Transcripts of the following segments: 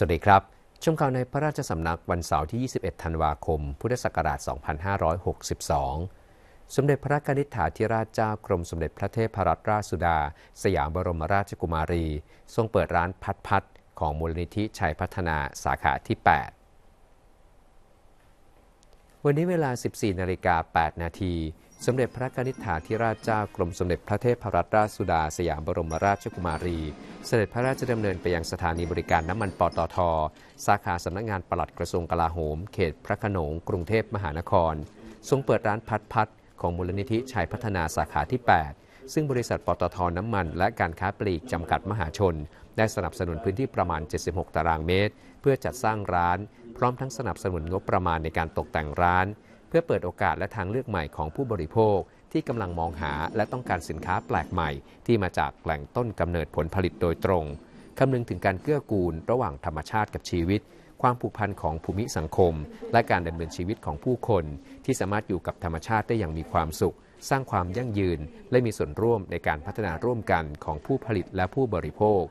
สวัสดีครับ ชมข่าวในพระราชสำนักวันเสาร์ที่ 21 ธันวาคม พุทธศักราช 2562 สมเด็จพระนิธิถาธิราชเจ้ากรมสมเด็จพระเทพรัตนราชสุดา สยามบรมราชกุมารี ทรงเปิดร้านพัดพัดของมูลนิธิชัยพัฒนาสาขาที่ 8 วันนี้เวลา 14 นาฬิกา 8 นาทีสมเด็จพระกนิษฐาธิราชเจ้ากรมสมเด็จพระเทพรัตนราชสุดา สยามบรมราชกุมารี เสด็จพระราชดำเนินไปยังสถานีบริการน้ำมันปตทสาขาสำนักงงานปลัดกระทรวงกลาโหม เขตพระขนง กรุงเทพมหานครทรงเปิดร้านพัดพัด ของมูลนิธิชัยพัฒนาสาขาที่ 8 ซึ่งบริษัทปตทน้ำมัน และการค้าปลีกจำกัดมหาชน ได้สนับสนุนพื้นที่ประมาณ 76 ตารางเมตร เพื่อจัดสร้างร้าน พร้อมทั้งสนับสนุนงบประมาณในการตกแต่งร้านเพื่อเปิดโอกาสและทางเลือกใหม่ของผู้บริโภค ที่กำลังมองหาและต้องการสินค้าแปลกใหม่ ที่มาจากแหล่งต้นกำเนิดผลผลิตโดยตรงคำนึงถึงการเกื้อกูลระหว่างธรรมชาติกับชีวิต ความผูกพันของภูมิสังคม และการดำเนินชีวิตของผู้คน ที่สามารถอยู่กับธรรมชาติได้อย่างมีความสุข สร้างความยั่งยืนและมีส่วนร่วมในการพัฒนาร่วมกันของผู้ผลิตและผู้บริโภค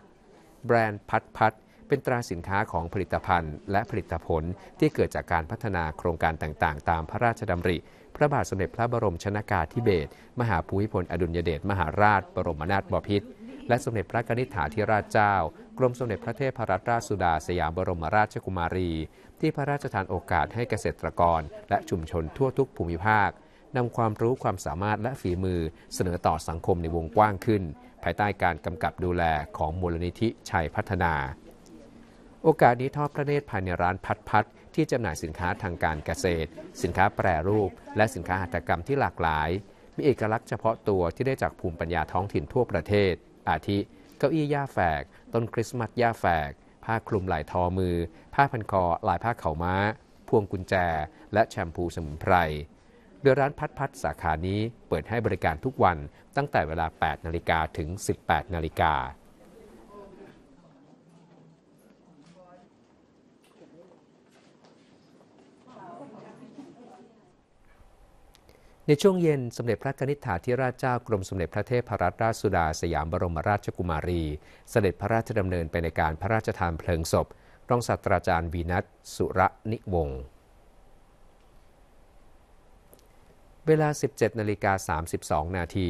แบรนด์พัดพัดเป็นตราสินค้าของผลิตภัณฑ์และผลิตผลที่เกิดจากการพัฒนาโครงการต่างๆ ตามพระราชดำริ พระบาทสมเด็จพระบรมชนากาธิเบศร มหาภูมิพลอดุลยเดชมหาราช บรมนาถบพิตรและสมเด็จพระนิษฐาธิราชเจ้า กรมสมเด็จพระเทพรัตนราชสุดาสยามบรมราชกุมารี ที่พระราชทานโอกาสให้เกษตรกรและชุมชนทั่วทุกภูมิภาคนำความรู้ความสามารถและฝีมือเสนอต่อสังคมในวงกว้างขึ้น ภายใต้การกำกับดูแลของมูลนิธิชัยพัฒนาโอกาสนี้ทอดพระเนตรภายในร้านพัดพัด ที่จำหน่ายสินค้าทางการเกษตร สินค้าแปรรูป และสินค้าหัตถกรรมที่หลากหลาย มีเอกลักษณ์เฉพาะตัวที่ได้จากภูมิปัญญาท้องถิ่นทั่วประเทศ อาทิเก้าอี้หญ้าแฝกต้นคริสต์มาสหญ้าแฝก ผ้าคลุมลายทอมือ ผ้าพันคอลายผ้าเข่าม้า พวงกุญแจ และแชมพูสมุนไพร โดยร้านพัดพัดสาขานี้เปิดให้บริการทุกวันตั้งแต่เวลา 8นาฬิกาถึง 18นาฬิกาในช่วงเย็นสมเด็จพระนิธิถาธิราชเจ้ากรมสมเด็จพระเทพรัตนราชสุดาสยามบรมราชกุมารี เสด็จพระราชดำเนินไปในการพระราชทานเพลิงศพ รองศาสตราจารย์วีนัทสุระนิวงศ์เวลา 17 นาฬิกา 32 นาที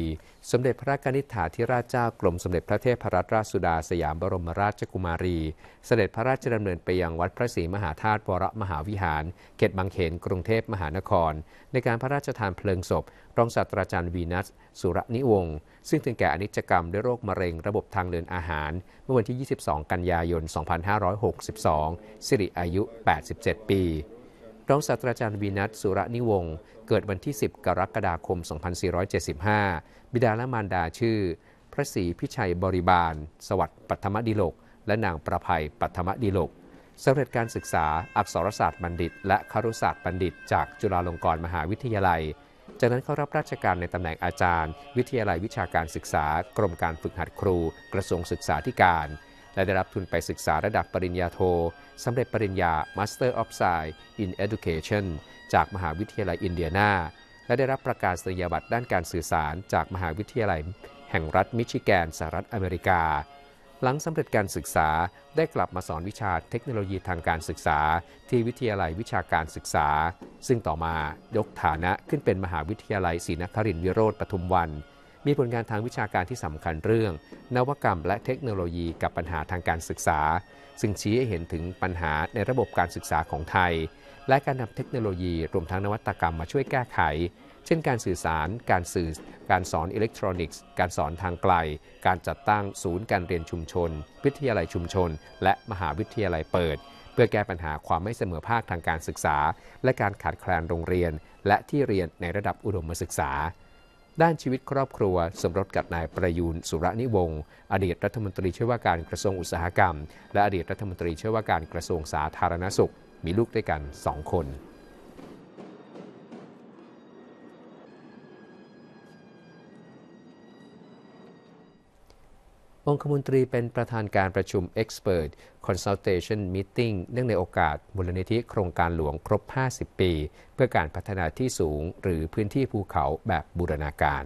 สมเด็จพระกนิษฐาธิราชเจ้ากรมสมเด็จพระเทพรัตนราชสุดาสยามบรมราชกุมารี เสด็จพระราชดำเนินไปยังวัดพระศรีมหาธาตุวรมหาวิหาร เขตบางเขน กรุงเทพมหานคร ในการพระราชทานเพลิงศพ รองศาสตราจารย์วีนัส สุรนิวงศ์ซึ่งถึงแก่อนิจกรรมด้วยโรคมะเร็งระบบทางเดินอาหาร เมื่อวันที่ 22 กันยายน 2562 สิริอายุ 87 ปีรองศาสตราจารย์วีนัทสุรนิวงศ์เกิดวันที่ 10 กรกฎาคม 2475 บิดาและมารดาชื่อ พระศรีพิชัยบริบาล สวัสดิ์ปัทมดิโลก และนางประภัยปัทมดิโลกสำเร็จการศึกษาอักษรศาสตร์บัณฑิตและครุศาสตร์บัณฑิตจากจุฬาลงกรณ์มหาวิทยาลัย จากนั้นเข้ารับราชการในตำแหน่งอาจารย์วิทยาลัยวิชาการศึกษา กรมการฝึกหัดครู กระทรวงศึกษาธิการและได้รับทุนไปศึกษาระดับปริญญาโทสำเร็จปริญญา Master of Science in Education จากมหาวิทยาลัยอินเดียนา และได้รับประกาศนียบัตรด้านการสื่อสารจากมหาวิทยาลัย แห่งรัฐมิชิแกนสหรัฐอเมริกา หลังสำเร็จการศึกษาได้กลับมาสอนวิชาเทคโนโลยีทางการศึกษาที่วิทยาลัยวิชาการศึกษา ซึ่งต่อมายกฐานะขึ้นเป็นมหาวิทยาลัยศรีนครินทรวิโรธปทุมวันมีผลงานทางวิชาการที่สำคัญเรื่อง นวัตกรรมและเทคโนโลยีกับปัญหาทางการศึกษา ซึ่งชี้ให้เห็นถึงปัญหาในระบบการศึกษาของไทยและการนำเทคโนโลยีรวมทั้งนวัตกรรมมาช่วยแก้ไข เช่นการสื่อสาร การสื่อการสอนอิเล็กทรอนิกส์ การสอนทางไกล การจัดตั้งศูนย์การเรียนชุมชน วิทยาลัยชุมชนและมหาวิทยาลัยเปิด เพื่อแก้ปัญหาความไม่เสมอภาคทางการศึกษา และการขาดแคลนโรงเรียน และที่เรียนในระดับอุดมศึกษาด้านชีวิตครอบครัว สมรสกับนายประยูนสุรนิวงศ์อดีตรัฐมนตรีช่วยว่าการกระทรวงอุตสาหกรรม และอดีตรัฐมนตรีช่วยว่าการกระทรวงสาธารณสุขมีลูกด้วยกัน 2 คนองคมนตรีเป็นประธานการประชุม Expert Consultation Meeting เนื่องในโอกาสมูลนิธิโครงการหลวงครบ 50 ปี เพื่อการพัฒนาที่สูงหรือพื้นที่ภูเขาแบบบูรณาการ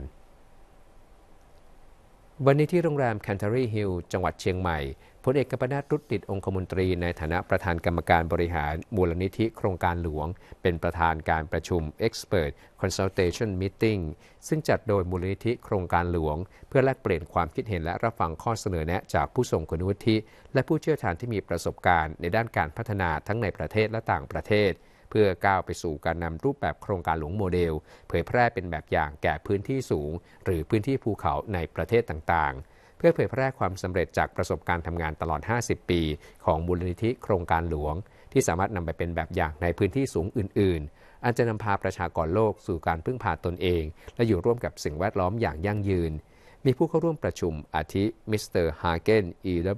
วันนี้ที่โรงแรมแคนเทอรี่ฮิลล์จังหวัดเชียงใหม่พลเอกกัปนาตรุติดองคมนตรีในฐานะประธานกรรมการบริหารมูลนิธิโครงการหลวง เป็นประธานการประชุม Expert Consultation Meeting ซึ่งจัดโดยมูลนิธิโครงการหลวง เพื่อแลกเปลี่ยนความคิดเห็นและรับฟังข้อเสนอแนะจากผู้ทรงคุณวุฒิและผู้เชี่ยวชาญที่มีประสบการณ์ในด้านการพัฒนาทั้งในประเทศและต่างประเทศเพื่อก้าวไปสู่การนำรูปแบบโครงการหลวงโมเดล เผยแพร่เป็นแบบอย่างแก่พื้นที่สูง หรือพื้นที่ภูเขาในประเทศต่างๆ เพื่อเผยแพร่ความสำเร็จจากประสบการณ์ทำงานตลอด 50 ปี ของบูลนิธิโครงการหลวง ที่สามารถนำไปเป็นแบบอย่างในพื้นที่สูงอื่น ๆ อันจะนำพาประชากรโลกสู่การพึ่งพาตนเอง และอยู่ร่วมกับสิ่งแวดล้อมอย่างยั่งยืน มีผู้เข้าร่วมประชุมอาทิมิสเตอร์ฮาเกนอีวเยเด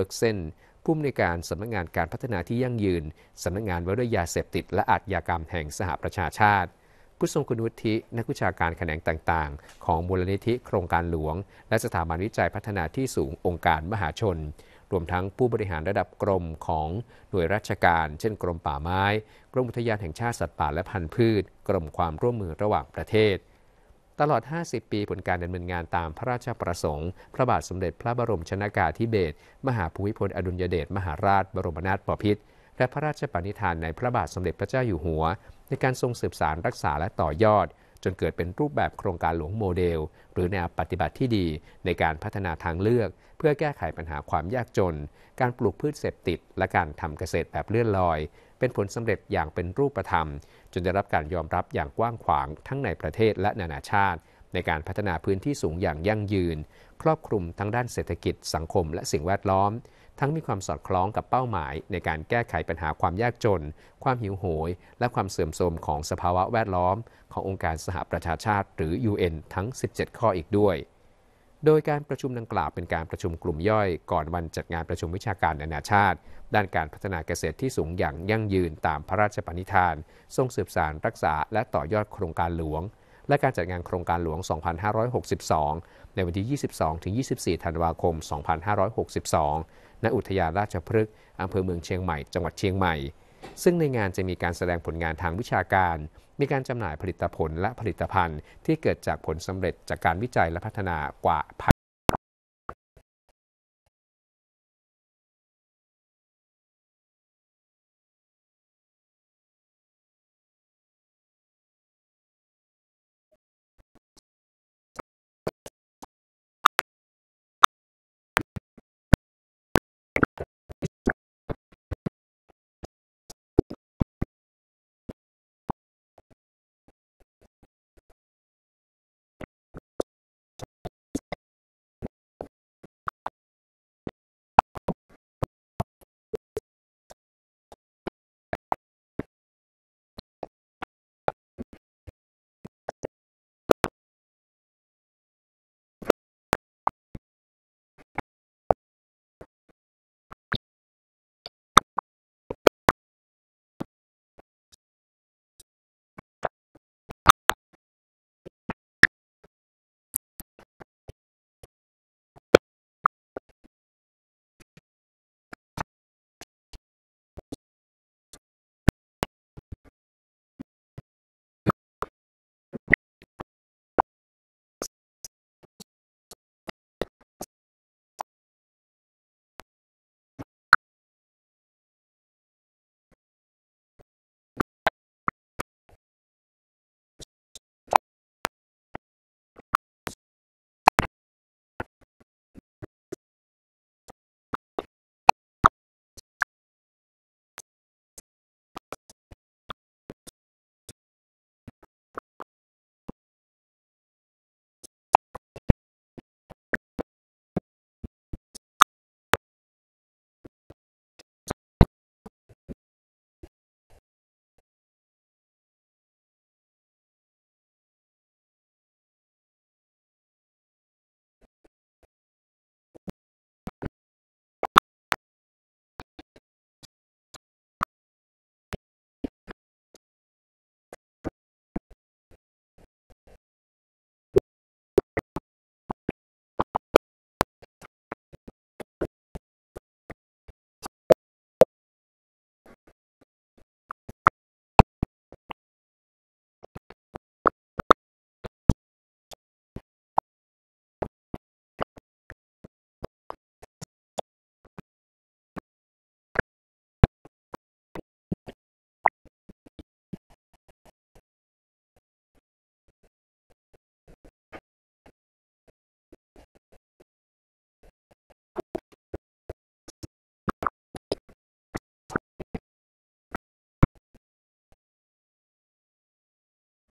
อร์เซนผู้อำนวยการสำนักงงานการพัฒนาที่ยั่งยืน สำนักงงานวิทยาเสพติด และอาชญากรรมแห่งสหประชาชาติ ผู้ทรงคุณวุฒินักวิชาการแขนงต่างๆ ของมูลนิธิโครงการหลวงและสถาบันวิจัยพัฒนาที่สูงองค์การมหาชน รวมทั้งผู้บริหารระดับกรมของหน่วยราชการเช่นกรมป่าไม้กรมอุทยานแห่งชาติสัตว์ป่าและพันธุ์พืชกรมความร่วมมือระหว่างประเทศตลอด 50 ปีผลการดำเนินงานตามพระราชประสงค์ พระบาทสมเด็จพระบรมชนากาธิเบศรมหาภูมิพลอดุลยเดชมหาราช บรมนาถบพิตรและพระราชปณิธานในพระบาทสมเด็จพระเจ้าอยู่หัว ในการทรงสืบสารรักษาและต่อยอดจนเกิดเป็นรูปแบบโครงการหลวงโมเดล หรือแนวปฏิบัติที่ดี ในการพัฒนาทางเลือก เพื่อแก้ไขปัญหาความยากจน การปลูกพืชเสพติด และการทำเกษตรแบบเลื่อนลอย เป็นผลสำเร็จอย่างเป็นรูปธรรม จนได้รับการยอมรับอย่างกว้างขวางทั้งในประเทศและนานาชาติ ในการพัฒนาพื้นที่สูงอย่างยั่งยืนครอบคลุมทั้งด้านเศรษฐกิจสังคมและสิ่งแวดล้อมทั้งมีความสอดคล้องกับเป้าหมายในการแก้ไขปัญหาความยากจน ความหิวโหย และความเสื่อมโทรมของสภาวะแวดล้อมขององค์การสหประชาชาติ หรือ UN ทั้ง 17 ข้ออีกด้วย โดยการประชุมดังกล่าวเป็นการประชุมกลุ่มย่อย ก่อนวันจัดงานประชุมวิชาการนานาชาติ ด้านการพัฒนาเกษตรที่สูงอย่างยั่งยืนตามพระราชปณิธานทรงสืบสานรักษา และต่อยอดโครงการหลวงและการจัดงานโครงการหลวง 2562 ในวันที่ 22ถึง24 ธันวาคม 2562 ณ อุทยานราชพฤกษ์อำเภอเมืองเชียงใหม่ จังหวัดเชียงใหม่ ซึ่งในงานจะมีการแสดงผลงานทางวิชาการ มีการจำหน่ายผลิตผลและผลิตภัณฑ์ ที่เกิดจากผลสำเร็จจากการวิจัยและพัฒนากว่า